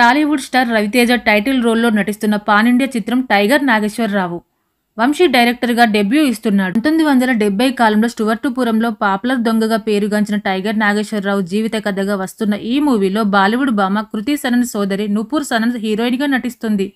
Tollywood star Raviteja title రోల్లో నటిస్తున్న pan India చిత్రం టైగర్ నాగేశ్వరరావు వంశీ డైరెక్టర్గా డెబ్యూ ఇస్తున్నాడు పంతొమ్మిది వందల డెబ్బై కాలంలో స్టువర్టుపురంలో పాపులర్ దొంగగా పేరుగాంచిన టైగర్ నాగేశ్వరరావు జీవిత కథగా వస్తున్న ఈ మూవీలో బాలీవుడ్ భామ కృతి సనన్ సోదరి నుపూర్ సనన్ హీరోయిన్గా నటిస్తుంది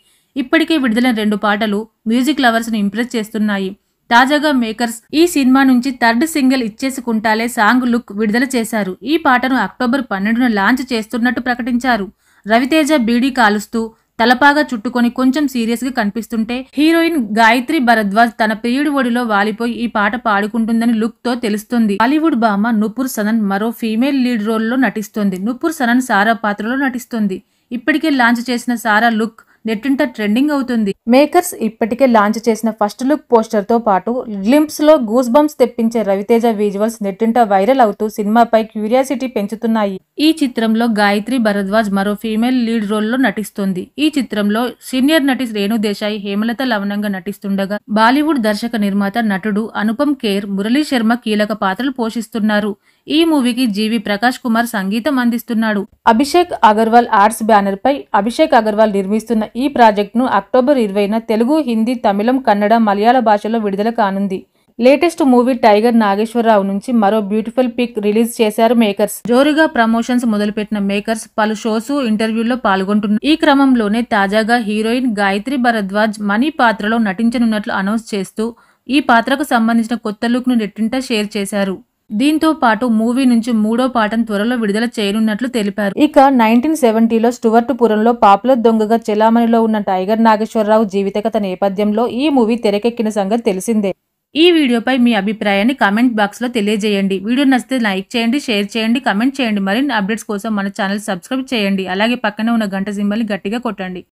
ఇప్పటికే విడుదలైన రెండు పాటలు మ్యూజిక్ లవర్స్ను ఇంప్రెస్ చేస్తున్నాయి తాజాగా మేకర్స్ ఈ సినిమా నుంచి థర్డ్ సింగిల్ ఇచ్చేసుకుంటాలే సాంగ్ లుక్ విడుదల చేశారు ఈ పాటను అక్టోబర్ పన్నెండున లాంచ్ చేస్తున్నట్టు ప్రకటించారు రవితేజ బీడీ కాలుస్తూ తలపాగా చుట్టుకొని కొంచెం సీరియస్గా కనిపిస్తుంటే హీరోయిన్ గాయత్రి భరద్వాజ్ తన ప్రియుడి ఒడిలో వాలిపోయి ఈ పాట పాడుకుంటుందని లుక్ తో తెలుస్తుంది బాలీవుడ్ భామ నుపుర్ సనన్ మరో ఫీమేల్ లీడ్ రోల్లో నటిస్తుంది నుపుర్ సనన్ సారా పాత్రలో నటిస్తుంది ఇప్పటికే లాంచ్ చేసిన సారా లుక్ నెట్టింట ట్రెండింగ్ అవుతుంది మేకర్స్ ఇప్పటికే లాంచ్ చేసిన ఫస్ట్ లుక్ పోస్టర్ తో పాటు గ్లింప్స్ లో గూస్ బంప్స్ తెప్పించే రవితేజ విజువల్స్ నెట్టింట వైరల్ అవుతూ సినిమాపై క్యూరియాసిటీ పెంచుతున్నాయి ఈ చిత్రంలో గాయత్రి భరద్వాజ్ మరో ఫీమేల్ లీడ్ రోల్ లో నటిస్తుంది ఈ చిత్రంలో సీనియర్ నటి రేణు దేశాయి హేమలత లవణంగా నటిస్తుండగా బాలీవుడ్ దర్శక నిర్మాత నటుడు అనుపమ్ కేర్ మురళీ శర్మ కీలక పాత్రలు పోషిస్తున్నారు ఈ మూవీకి జీవి ప్రకాష్ కుమార్ సంగీతం అందిస్తున్నాడు అభిషేక్ అగర్వాల్ ఆర్ట్స్ బ్యానర్ పై అభిషేక్ అగర్వాల్ నిర్మిస్తున్న ఈ ను అక్టోబర్ ఇరవైన తెలుగు హిందీ తమిళం కన్నడ మలయాళ భాషలో విడుదల కానుంది లేటెస్ట్ మూవీ టైగర్ నాగేశ్వరరావు నుంచి మరో బ్యూటిఫుల్ పిక్ రిలీజ్ చేశారు మేకర్స్ జోరుగా ప్రమోషన్స్ మొదలుపెట్టిన మేకర్స్ పలు షోస్ ఇంటర్వ్యూల్లో పాల్గొంటున్నారు ఈ క్రమంలోనే తాజాగా హీరోయిన్ గాయత్రి భరద్వాజ్ మనీ పాత్రలో నటించనున్నట్లు అనౌన్స్ చేస్తూ ఈ పాత్రకు సంబంధించిన కొత్త లుక్ ను నెట్టింట షేర్ చేశారు దీంతో పాటు మూవీ నుంచి మూడో పాటను త్వరలో విడుదల చేయనున్నట్లు తెలిపారు ఇక నైన్టీన్ సెవెంటీలో స్టువర్ట్ పురంలో పాపులర్ దొంగగా చెలామణిలో ఉన్న టైగర్ నాగేశ్వరరావు జీవిత కథ నేపథ్యంలో ఈ మూవీ తెరకెక్కిన సంగతి తెలిసిందే ఈ వీడియోపై మీ అభిప్రాయాన్ని కామెంట్ బాక్స్లో తెలియజేయండి వీడియో నచ్చితే లైక్ చేయండి షేర్ చేయండి కమెంట్ చేయండి మరిన్ని అప్డేట్స్ కోసం మన ఛానల్ సబ్స్క్రైబ్ చేయండి అలాగే పక్కనే ఉన్న గంట సింబల్ని గట్టిగా కొట్టండి